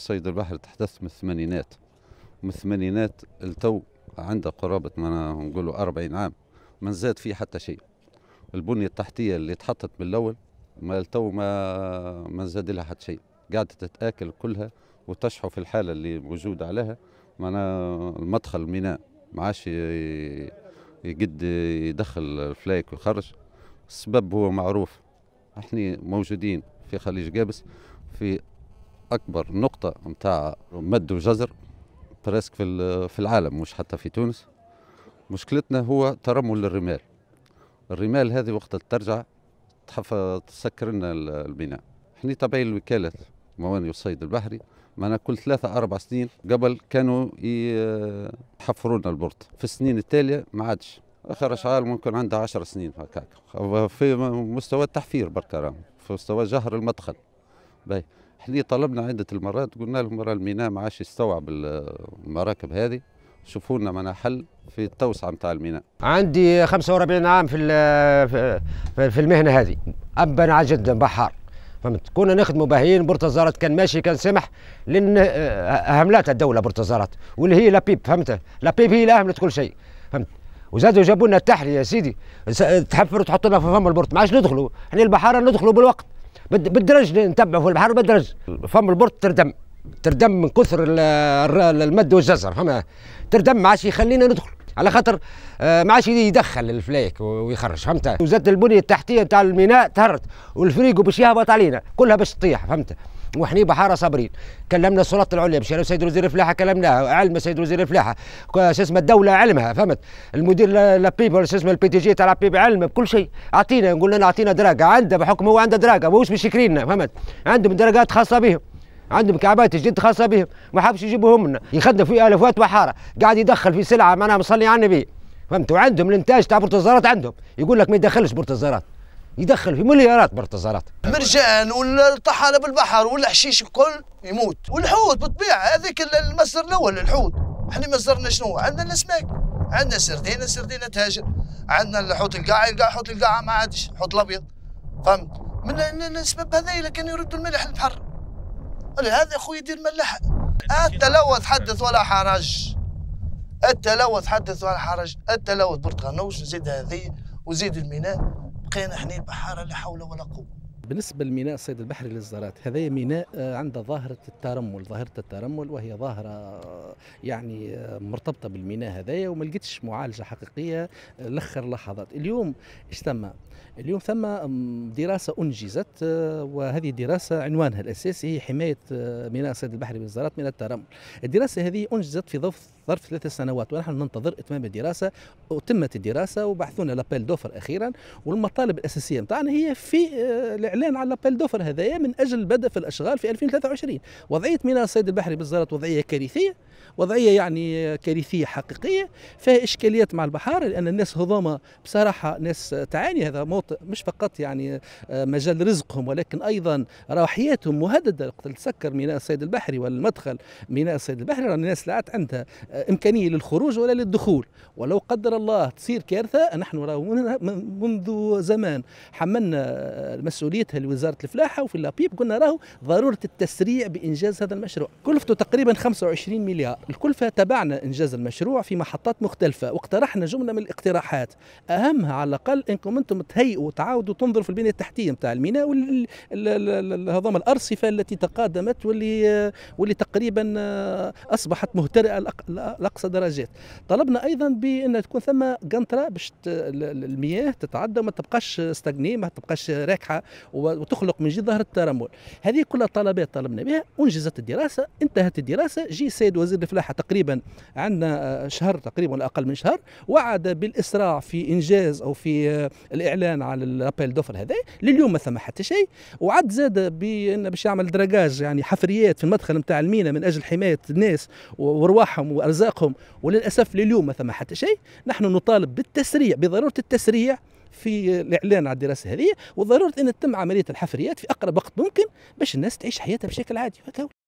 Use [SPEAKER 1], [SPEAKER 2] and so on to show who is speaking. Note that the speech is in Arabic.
[SPEAKER 1] صيد البحر تحدث من الثمانينات من الثمانينات التو عنده قرابة ما نقولوا أربعين عام ما زاد فيه حتى شيء البنية التحتية اللي تحطت من الأول ما التو ما ما زاد لها حتى شيء قاعدة تتآكل كلها وتشحو في الحالة اللي موجودة عليها معنا المدخل الميناء ما عادش يقد يدخل الفلايك ويخرج السبب هو معروف احنا موجودين في خليج قابس في اكبر نقطه نتاع مد وجزر برسك في في العالم مش حتى في تونس مشكلتنا هو ترمل الرمال الرمال هذه وقت ترجع تحف تسكر لنا البناء احنا تبعي الوكالة موانئ الصيد البحري معنا كل ثلاثة أربع سنين قبل كانوا يحفروا لنا البرد في السنين التالية ما عادش آخر أشعال ممكن عندها عشر سنين هكاك في مستوى التحفير بركرام في مستوى جهر المدخل احنا طلبنا عده المرات قلنا لهم راه الميناء ما عادش يستوعب المراكب هذه شوفوا لنا معنا حل في التوسعه نتاع الميناء.
[SPEAKER 2] عندي 45 عام في في المهنه هذه ابا على جدا بحار فهمت كنا نخدموا باهيين برتزارات كان ماشي كان سمح لان اهملات آه، الدوله برتزارات واللي هي لابيب فهمت لابيب هي اللي اهملت كل شيء فهمت وزادوا جابوا لنا التحليه يا سيدي تحفر وتحط لنا في فم البرت ما عادش ندخلوا احنا البحاره ندخلوا بالوقت بالدرج نتبعوا في البحر بالدرج فم البرد تردم تردم من كثر المد والجزر فما تردم ما عادش يخلينا ندخل على خاطر آه، ما عادش يدخل الفلايك ويخرج فهمت وزاد البنيه التحتيه تاع الميناء تهرت والفريق باش يهبط علينا كلها باش تطيح فهمت وحني بحاره صابرين كلمنا السلطه العليا مشينا السيد وزير الفلاحه كلمناها علم السيد وزير الفلاحه شو اسمه الدوله علمها فهمت المدير لابيب ولا شو اسمه البي تي جي تاع لابيب علم بكل شيء اعطينا نقول لنا اعطينا دراجه عنده بحكم هو عنده دراجه ماهوش مشكريننا فهمت عندهم دراجات خاصه بهم عندهم كعبات جد خاصه بهم ما حبش يجيبوهم لنا يخدم في الفات وحاره قاعد يدخل في سلعه معناها مصلي على النبي فهمت وعندهم الانتاج تاع برتزارات عندهم يقول لك ما يدخلش برتزارات يدخل في مليارات بالتزارات
[SPEAKER 3] مرجان ولا بالبحر ولا حشيش الكل يموت والحوت بالطبيعة هذيك المصدر الأول الحوت احنا مصدرنا شنو عندنا الأسماك عندنا سردينة سردينة تهاجر عندنا الحوت القاع القاع حوت القاع ما عادش حوت الأبيض فهمت من الأسباب هذيلا كانوا يردوا الملح البحر هذا أخوي يدير ملح التلوث حدث ولا حرج التلوث حدث ولا حرج التلوث برتغنوش نزيد هذه وزيد الميناء بقينا احنا بحاره لا حول ولا قوه
[SPEAKER 4] بالنسبه لميناء الصيد البحري للزارات هذا ميناء عند ظاهره الترمل ظاهره الترمل وهي ظاهره يعني مرتبطه بالميناء هذايا وما لقيتش معالجه حقيقيه لاخر لحظات اليوم ايش ثم اليوم ثم دراسه انجزت وهذه الدراسه عنوانها الاساسي هي حمايه ميناء الصيد البحري للزارات من الترمل الدراسه هذه انجزت في ظرف ظرف ثلاث سنوات ونحن ننتظر اتمام الدراسه وتمت الدراسه وبحثونا لابيل دوفر اخيرا والمطالب الاساسيه نتاعنا هي في آه، الاعلان على لابيل دوفر هذايا من اجل البدء في الاشغال في 2023 وضعيه ميناء الصيد البحري بالزرط وضعيه كارثيه وضعيه يعني كارثيه حقيقيه فيها اشكاليات مع البحار لان الناس هذوما بصراحه ناس تعاني هذا موطئ مش فقط يعني آه، مجال رزقهم ولكن ايضا روحياتهم مهدده تسكر ميناء الصيد البحري والمدخل ميناء الصيد البحري الناس لا عندها آه، امكانيه للخروج ولا للدخول ولو قدر الله تصير كارثه نحن راهو منذ زمان حملنا مسؤوليتها لوزاره الفلاحه وفي لابيب قلنا راهو ضروره التسريع بانجاز هذا المشروع كلفته تقريبا 25 مليار الكلفه تبعنا انجاز المشروع في محطات مختلفه واقترحنا جمله من الاقتراحات اهمها على الاقل انكم انتم تهيئوا وتعاودوا تنظروا في البنيه التحتيه نتاع الميناء والهضم الارصفه التي تقادمت واللي واللي تقريبا اصبحت مهترئه لاقصى درجات طلبنا ايضا بان تكون ثم قنطره باش المياه تتعدى وما تبقاش استغني ما تبقاش راكحه وتخلق من جهه ظهر الترمل هذه كلها طلبات طلبنا بها انجزت الدراسه انتهت الدراسه جي السيد وزير الفلاحه تقريبا عندنا آه، شهر تقريبا ولا اقل من شهر وعد بالاسراع في انجاز او في آه، الاعلان على الابيل دوفر هذا لليوم ما ثم حتى شيء وعد زاد بان باش يعمل دراجاج يعني حفريات في المدخل نتاع المينا من اجل حمايه الناس وارواحهم ارزاقهم وللاسف لليوم ما ثم حتى شيء نحن نطالب بالتسريع بضروره التسريع في الاعلان على الدراسه هذه وضروره ان تتم عمليه الحفريات في اقرب وقت ممكن باش الناس تعيش حياتها
[SPEAKER 3] بشكل عادي